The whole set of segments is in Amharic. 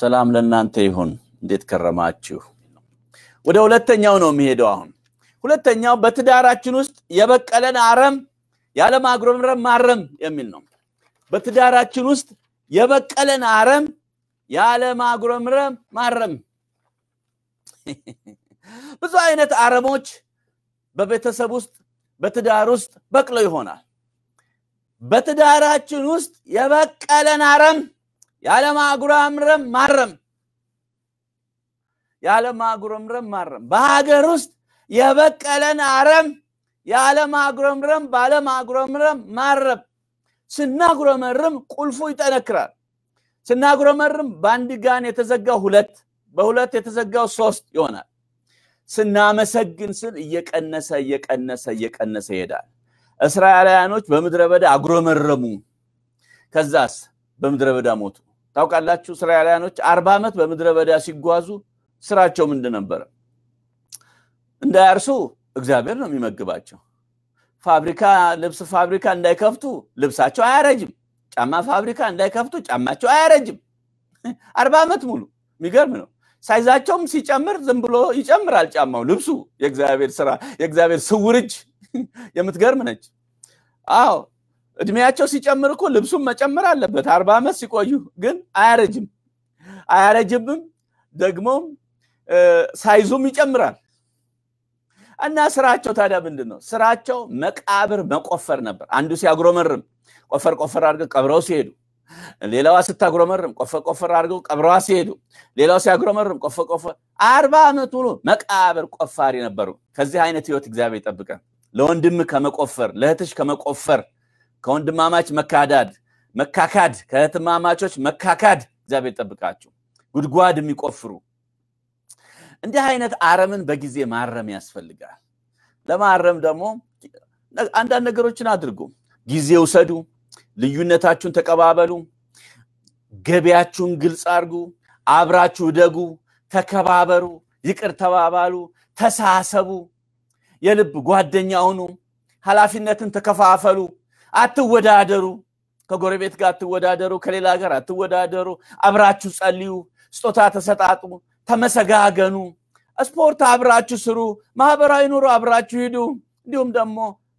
ሰላም ለእናንተ ይሁን። እንዴት ከረማችሁ? ወደ ሁለተኛው ነው የሚሄደው አሁን። ሁለተኛው በትዳራችን ውስጥ የበቀለን አረም ያለማጉረምረም ማረም የሚል ነው። በትዳራችን ውስጥ የበቀለን አረም ያለማጉረምረም ማረም። ብዙ አይነት አረሞች በቤተሰብ ውስጥ በትዳር ውስጥ በቅለው ይሆናል። በትዳራችን ውስጥ የበቀለን አረም ያለማጉረምረም ማረም ያለማጉረምረም ማረም በሀገር ውስጥ የበቀለን አረም ባለ ማጉረምረም ማረም። ስናጉረመርም ቁልፉ ይጠነክራል። ስናጉረመርም በአንድ ጋን የተዘጋው ሁለት በሁለት የተዘጋው ሶስት ይሆናል። ስናመሰግን ስል እየቀነሰ እየቀነሰ እየቀነሰ ይሄዳል። እስራኤላውያኖች በምድረ በዳ አጉረመረሙ፣ ከዛስ በምድረ በዳ ሞቱ። ታውቃላችሁ እስራኤላውያኖች አርባ ዓመት በምድረ በዳ ሲጓዙ ስራቸው ምንድን ነበረ? እንዳያርሱ እግዚአብሔር ነው የሚመግባቸው። ፋብሪካ ልብስ ፋብሪካ እንዳይከፍቱ ልብሳቸው አያረጅም። ጫማ ፋብሪካ እንዳይከፍቱ ጫማቸው አያረጅም። አርባ ዓመት ሙሉ የሚገርም ነው። ሳይዛቸውም ሲጨምር ዝም ብሎ ይጨምራል ጫማው፣ ልብሱ። የእግዚአብሔር ስራ፣ የእግዚአብሔር ስውር እጅ የምትገርም ነች። አዎ እድሜያቸው ሲጨምር እኮ ልብሱም መጨመር አለበት። አርባ ዓመት ሲቆዩ ግን አያረጅም አያረጅምም ደግሞም ሳይዙም ይጨምራል እና ስራቸው ታዲያ ምንድን ነው? ስራቸው መቃብር መቆፈር ነበር። አንዱ ሲያጉረመርም ቆፈር ቆፈር አድርገው ቀብረው ሲሄዱ፣ ሌላዋ ስታጉረመርም ቆፈር ቆፈር አድርገው ቀብረዋ ሲሄዱ፣ ሌላው ሲያጉረመርም ቆፈር ቆፈር። አርባ ዓመት ሙሉ መቃብር ቆፋሪ ነበሩ። ከዚህ አይነት ህይወት እግዚአብሔር ይጠብቀን። ለወንድም ከመቆፈር ለእህትሽ ከመቆፈር ከወንድማማች መካዳድ መካካድ ከእህትማማቾች መካካድ እግዚአብሔር ጠብቃችሁ ጉድጓድ የሚቆፍሩ እንዲህ አይነት አረምን በጊዜ ማረም ያስፈልጋል ለማረም ደግሞ አንዳንድ ነገሮችን አድርጉ ጊዜ ውሰዱ ልዩነታችሁን ተቀባበሉ ገቢያችሁን ግልጽ አድርጉ አብራችሁ ደጉ ተከባበሩ ይቅር ተባባሉ ተሳሰቡ የልብ ጓደኛ ሁኑ ኃላፊነትን ተከፋፈሉ አትወዳደሩ። ከጎረቤት ጋር አትወዳደሩ። ከሌላ ሀገር አትወዳደሩ። አብራችሁ ጸልዩ፣ ስጦታ ተሰጣጡ፣ ተመሰጋገኑ፣ ስፖርት አብራችሁ ስሩ፣ ማህበራዊ ኑሮ አብራችሁ ሂዱ። እንዲሁም ደግሞ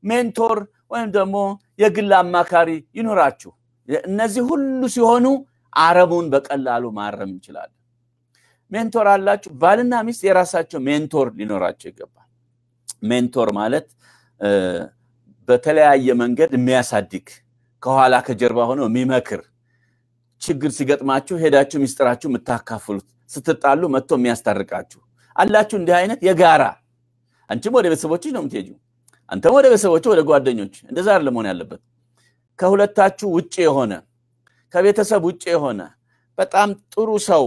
ሜንቶር ወይም ደግሞ የግል አማካሪ ይኑራችሁ። እነዚህ ሁሉ ሲሆኑ አረሙን በቀላሉ ማረም እንችላለን። ሜንቶር አላችሁ። ባልና ሚስት የራሳቸው ሜንቶር ሊኖራቸው ይገባል። ሜንቶር ማለት በተለያየ መንገድ የሚያሳድግ ከኋላ ከጀርባ ሆኖ የሚመክር ችግር ሲገጥማችሁ ሄዳችሁ ሚስጥራችሁ የምታካፍሉት ስትጣሉ መጥቶ የሚያስታርቃችሁ አላችሁ። እንዲህ አይነት የጋራ አንቺም ወደ ቤተሰቦች ነው የምትሄጂው፣ አንተም ወደ ቤተሰቦች ወደ ጓደኞች። እንደዛ አይደለም መሆን ያለበት። ከሁለታችሁ ውጭ የሆነ ከቤተሰብ ውጭ የሆነ በጣም ጥሩ ሰው፣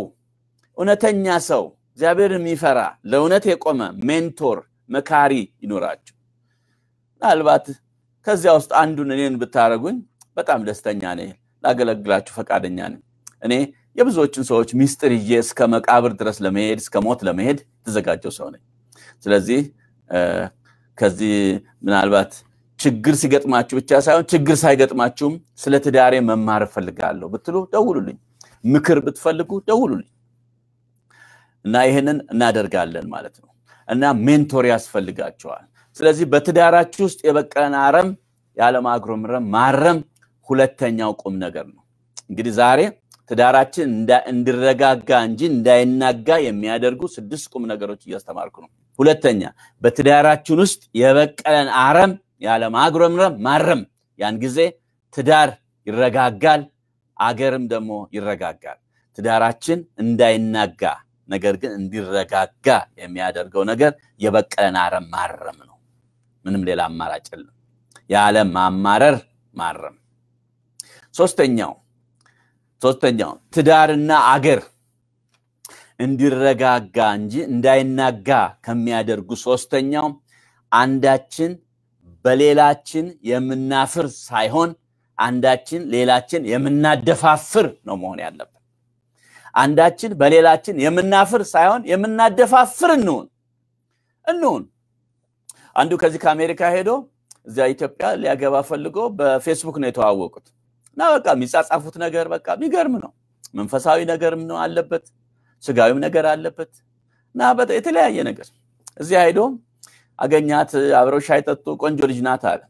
እውነተኛ ሰው፣ እግዚአብሔር የሚፈራ ለእውነት የቆመ ሜንቶር መካሪ ይኖራችሁ ምናልባት ከዚያ ውስጥ አንዱን እኔን ብታደረጉኝ በጣም ደስተኛ ነኝ፣ ላገለግላችሁ ፈቃደኛ ነኝ። እኔ የብዙዎችን ሰዎች ሚስጥር ይዤ እስከ መቃብር ድረስ ለመሄድ እስከ ሞት ለመሄድ የተዘጋጀው ሰው ነኝ። ስለዚህ ከዚህ ምናልባት ችግር ሲገጥማችሁ ብቻ ሳይሆን ችግር ሳይገጥማችሁም ስለ ትዳሬ መማር እፈልጋለሁ ብትሉ ደውሉልኝ። ምክር ብትፈልጉ ደውሉልኝ እና ይህንን እናደርጋለን ማለት ነው እና ሜንቶር ያስፈልጋቸዋል። ስለዚህ በትዳራችሁ ውስጥ የበቀለን አረም ያለማጉረምረም ማረም ሁለተኛው ቁም ነገር ነው። እንግዲህ ዛሬ ትዳራችን እንዲረጋጋ እንጂ እንዳይናጋ የሚያደርጉ ስድስት ቁም ነገሮች እያስተማርኩ ነው። ሁለተኛ በትዳራችን ውስጥ የበቀለን አረም ያለማጉረምረም ማረም። ያን ጊዜ ትዳር ይረጋጋል፣ አገርም ደግሞ ይረጋጋል። ትዳራችን እንዳይናጋ ነገር ግን እንዲረጋጋ የሚያደርገው ነገር የበቀለን አረም ማረም ነው። ምንም ሌላ አማራጭ የለም። ያለ ማማረር ማረም። ሶስተኛው ሶስተኛው ትዳርና አገር እንዲረጋጋ እንጂ እንዳይናጋ ከሚያደርጉ ሶስተኛው አንዳችን በሌላችን የምናፍር ሳይሆን አንዳችን ሌላችን የምናደፋፍር ነው መሆን ያለብን። አንዳችን በሌላችን የምናፍር ሳይሆን የምናደፋፍር እንሁን እንሁን አንዱ ከዚህ ከአሜሪካ ሄዶ እዚያ ኢትዮጵያ ሊያገባ ፈልጎ በፌስቡክ ነው የተዋወቁት እና በቃ የሚጻጻፉት ነገር በቃ የሚገርም ነው። መንፈሳዊ ነገርም ነው አለበት፣ ስጋዊም ነገር አለበት እና የተለያየ ነገር እዚያ ሄዶ አገኛት። አብረው ሻይ ጠጡ። ቆንጆ ልጅ ናት አለ።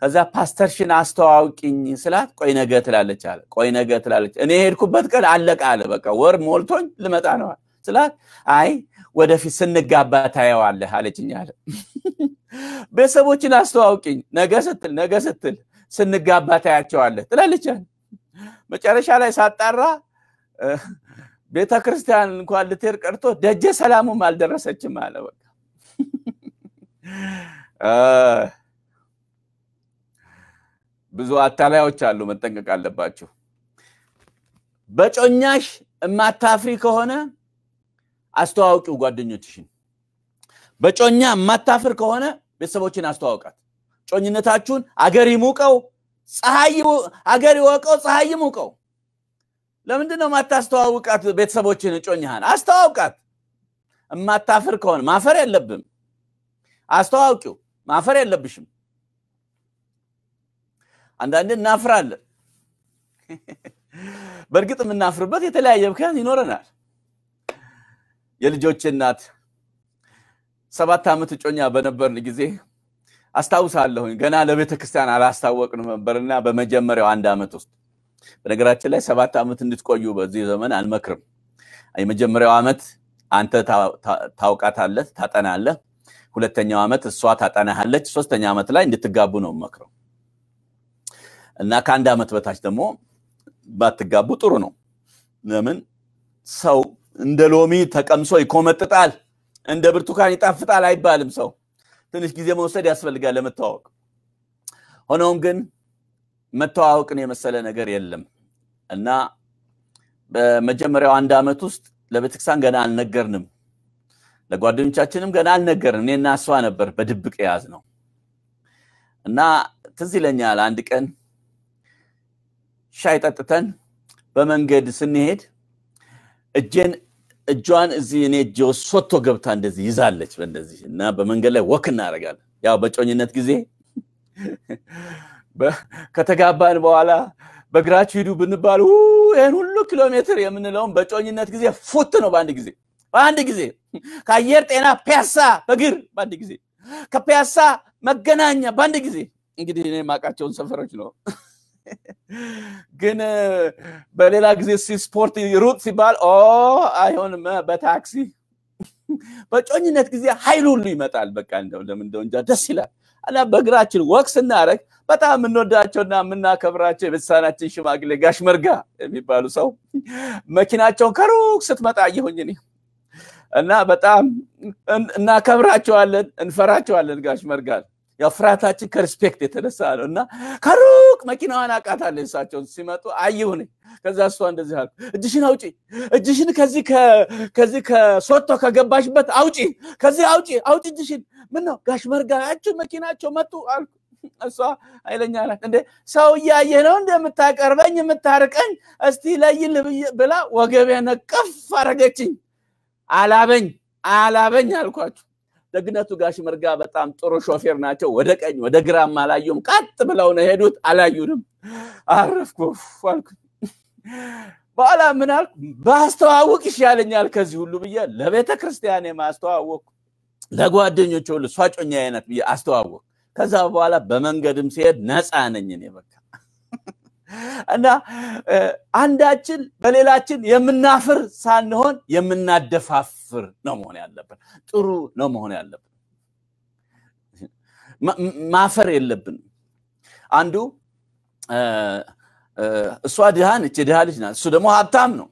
ከዚያ ፓስተርሽን አስተዋውቂኝ ስላት ቆይ ነገ ትላለች አለ። ቆይ ነገ ትላለች። እኔ የሄድኩበት ቀን አለቀ አለ። በቃ ወር ሞልቶኝ ልመጣ ነው ስላት አይ ወደፊት ስንጋባ ታየዋለህ አለችኝ አለ። ቤተሰቦችን አስተዋውቂኝ ነገ ስትል ነገ ስትል ስንጋባ ታያቸዋለህ ትላለች። መጨረሻ ላይ ሳጣራ ቤተ ክርስቲያን እንኳን ልትሄድ ቀርቶ ደጀ ሰላሙም አልደረሰችም አለ። በቃ ብዙ አታላዮች አሉ፣ መጠንቀቅ አለባችሁ። በጮኛሽ እማታፍሪ ከሆነ አስተዋውቂው ጓደኞችሽን። በጮኛ የማታፍር ከሆነ ቤተሰቦችን አስተዋውቃት። ጮኝነታችሁን አገር ይሙቀው፣ አገር ይወቀው፣ ፀሐይ ይሙቀው። ለምንድን ነው የማታስተዋውቃት ቤተሰቦችን? እጮኛህን አስተዋውቃት። የማታፍር ከሆነ ማፈር የለብም። አስተዋውቂው። ማፈር የለብሽም። አንዳንዴ እናፍራለን። በእርግጥ የምናፍርበት የተለያየ ምክንያት ይኖረናል። የልጆች እናት ሰባት ዓመት እጮኛ በነበርን ጊዜ አስታውሳለሁኝ። ገና ለቤተ ክርስቲያን አላስታወቅን ነበርና በመጀመሪያው አንድ ዓመት ውስጥ በነገራችን ላይ ሰባት ዓመት እንድትቆዩ በዚህ ዘመን አንመክርም። የመጀመሪያው ዓመት አንተ ታውቃታለህ፣ ታጠናለህ። ሁለተኛው ዓመት እሷ ታጠናሃለች። ሶስተኛ ዓመት ላይ እንድትጋቡ ነው መክረው እና ከአንድ ዓመት በታች ደግሞ ባትጋቡ ጥሩ ነው። ለምን ሰው እንደ ሎሚ ተቀምሶ ይኮመጥጣል፣ እንደ ብርቱካን ይጣፍጣል አይባልም። ሰው ትንሽ ጊዜ መውሰድ ያስፈልጋል ለመተዋወቅ። ሆኖም ግን መተዋወቅን የመሰለ ነገር የለም እና በመጀመሪያው አንድ ዓመት ውስጥ ለቤተክርስቲያን ገና አልነገርንም፣ ለጓደኞቻችንም ገና አልነገርን። እኔና እሷ ነበር በድብቅ የያዝ ነው እና ትዝ ይለኛል አንድ ቀን ሻይ ጠጥተን በመንገድ ስንሄድ እጄን እጇን እዚህ እኔ ሶቶ ገብታ እንደዚህ ይዛለች በእንደዚህ እና በመንገድ ላይ ወክ እናደርጋለን። ያው በጮኝነት ጊዜ ከተጋባን በኋላ በእግራችሁ ሂዱ ብንባል ይህን ሁሉ ኪሎ ሜትር የምንለውን በጮኝነት ጊዜ ፉት ነው በአንድ ጊዜ በአንድ ጊዜ ከአየር ጤና ፒያሳ በግር በአንድ ጊዜ ከፒያሳ መገናኛ በአንድ ጊዜ እንግዲህ እኔ የማውቃቸውን ሰፈሮች ነው ግን በሌላ ጊዜ ስፖርት ሩጥ ሲባል ኦ አይሆንም፣ በታክሲ በጮኝነት ጊዜ ኃይል ሁሉ ይመጣል። በቃ እንደው ለምን እንደው እንጃ ደስ ይላል። እና በእግራችን ወቅ ስናረግ በጣም የምንወዳቸውና የምናከብራቸው የቤተሰባችን ሽማግሌ ጋሽ መርጋ የሚባሉ ሰው መኪናቸውን ከሩቅ ስትመጣ አየሁኝ እኔ እና በጣም እናከብራቸዋለን፣ እንፈራቸዋለን ጋሽ መርጋል ያው ፍርሃታችን ከሪስፔክት የተነሳ ነው እና ከሩቅ መኪናዋን አቃታለ እሳቸውን ሲመጡ አየሁኔ ከዛ እሷ እንደዚህ አልኩ እጅሽን አውጪ እጅሽን ከዚህ ከሶቶ ከገባሽበት አውጪ ከዚህ አውጪ አውጪ እጅሽን ምን ነው ጋሽ መርጋ ያችሁ መኪናቸው መጡ አልኩ እሷ አይለኛ ላት እንዴ ሰው እያየህ ነው የምታቀርበኝ የምታርቀኝ እስቲ ለይል ብላ ወገቤ ነቀፍ አረገችኝ አላበኝ አላበኝ አልኳቸው። ደግነቱ ጋሽ መርጋ በጣም ጥሩ ሾፌር ናቸው። ወደ ቀኝ ወደ ግራም አላዩም። ቀጥ ብለው ነው ሄዱት። አላዩንም። አረፍኩ አልኩ። በኋላ ምን አልኩ? ባስተዋውቅ ይሻለኛል ከዚህ ሁሉ ብዬ ለቤተ ክርስቲያን ማስተዋወቅ ለጓደኞች ሁሉ ሷጮኛ አይነት ብዬ አስተዋወቅ። ከዛ በኋላ በመንገድም ሲሄድ ነፃ ነኝ እኔ በቃ እና አንዳችን በሌላችን የምናፍር ሳንሆን የምናደፋፍር ነው መሆን ያለብን። ጥሩ ነው መሆን ያለብን። ማፈር የለብን። አንዱ እሷ ድሃ ነች፣ የድሃ ልጅ ናት። እሱ ደግሞ ሀብታም ነው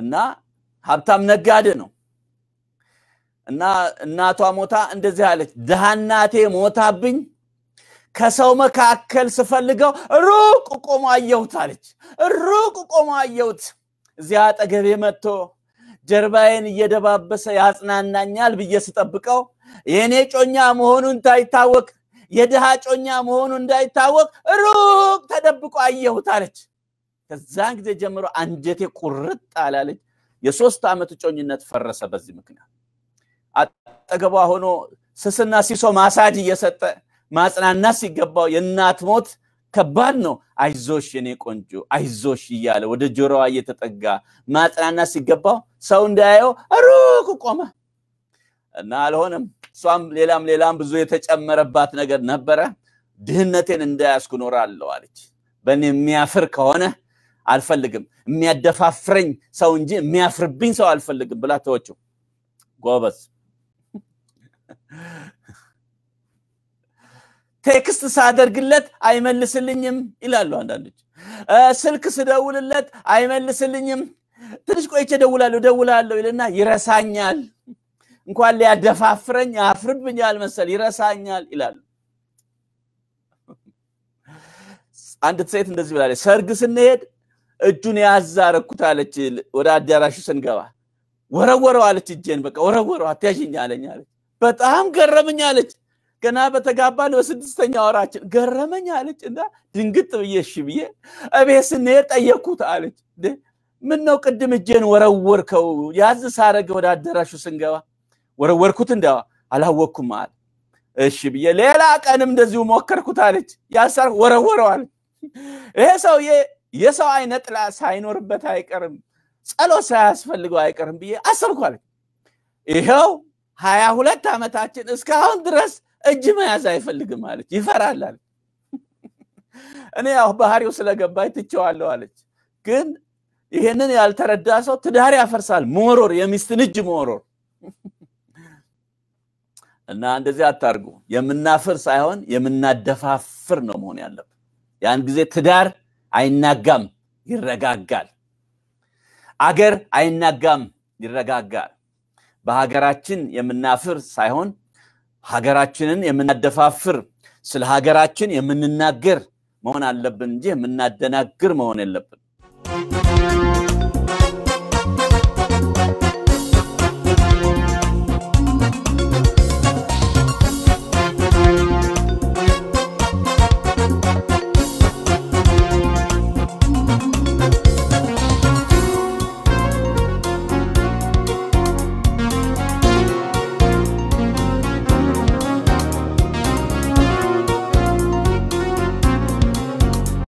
እና ሀብታም ነጋዴ ነው እና እናቷ ሞታ እንደዚህ አለች፣ ድሃ እናቴ ሞታብኝ ከሰው መካከል ስፈልገው ሩቅ ቆሞ አየሁት አለች። ሩቅ ቆሞ አየሁት። እዚያ አጠገቤ መጥቶ ጀርባዬን እየደባበሰ ያጽናናኛል ብዬ ስጠብቀው የእኔ ጮኛ መሆኑ እንዳይታወቅ የድሃ ጮኛ መሆኑ እንዳይታወቅ ሩቅ ተደብቆ አየሁት አለች። ከዛን ጊዜ ጀምሮ አንጀቴ ቁርጥ አላለች። የሶስት ዓመት ጮኝነት ፈረሰ በዚህ ምክንያት። አጠገቧ ሆኖ ስስና ሲሶ ማሳጅ እየሰጠ ማጽናናት ሲገባው የእናት ሞት ከባድ ነው። አይዞሽ የኔ ቆንጆ አይዞሽ እያለ ወደ ጆሮዋ እየተጠጋ ማጽናናት ሲገባው ሰው እንዳያየው ሩቅ ቆመ እና አልሆነም። እሷም ሌላም ሌላም ብዙ የተጨመረባት ነገር ነበረ። ድህነቴን እንዳያስኩ ኖራለሁ አለች። በእኔ የሚያፍር ከሆነ አልፈልግም፣ የሚያደፋፍረኝ ሰው እንጂ የሚያፍርብኝ ሰው አልፈልግም ብላ ተወችው። ጎበዝ ቴክስት ሳደርግለት አይመልስልኝም ይላሉ አንዳንዶች ስልክ ስደውልለት አይመልስልኝም ትንሽ ቆይቼ ደውላለሁ ደውላለሁ ይልና ይረሳኛል እንኳን ሊያደፋፍረኝ አፍርብኛል መሰል ይረሳኛል ይላሉ አንዲት ሴት እንደዚህ ብላለች ሰርግ ስንሄድ እጁን ያዛረኩት አለች ወደ አዳራሹ ስንገባ ወረወረው አለች እጄን በቃ ወረወረው አትያዥኝ አለኝ አለች በጣም ገረምኝ አለች ገና ነው በስድስተኛ ወራችን ገረመኝ አለች እና ድንግጥ ብዬ እሺ ብዬ እቤት ስንሄድ ጠየኩት አለች ምን ነው ቅድም እጄን ወረወርከው ያዝ ሳረግ ወደ አዳራሹ ስንገባ ወረወርኩት እንዳ አላወቅኩም አለ እሺ ብዬ ሌላ ቀንም እንደዚሁ ሞከርኩት አለች ያሳር ወረወረው ይሄ ሰውዬ የሰው አይነት ሳይኖርበት አይቀርም ጸሎት ሳያስፈልገው አይቀርም ብዬ አሰብኩ አለች ይኸው ሀያ ሁለት ዓመታችን እስካሁን ድረስ እጅ መያዝ አይፈልግም አለች። ይፈራል አለች። እኔ ያው ባህሪው ስለገባኝ ትቸዋለሁ አለች። ግን ይሄንን ያልተረዳ ሰው ትዳር ያፈርሳል። መሮር የሚስትን እጅ መሮር እና እንደዚህ አታርጉ። የምናፍር ሳይሆን የምናደፋፍር ነው መሆን ያለብን። ያን ጊዜ ትዳር አይናጋም፣ ይረጋጋል። አገር አይናጋም፣ ይረጋጋል። በሀገራችን የምናፍር ሳይሆን ሀገራችንን የምናደፋፍር ስለ ሀገራችን የምንናገር መሆን አለብን እንጂ የምናደናግር መሆን የለብን።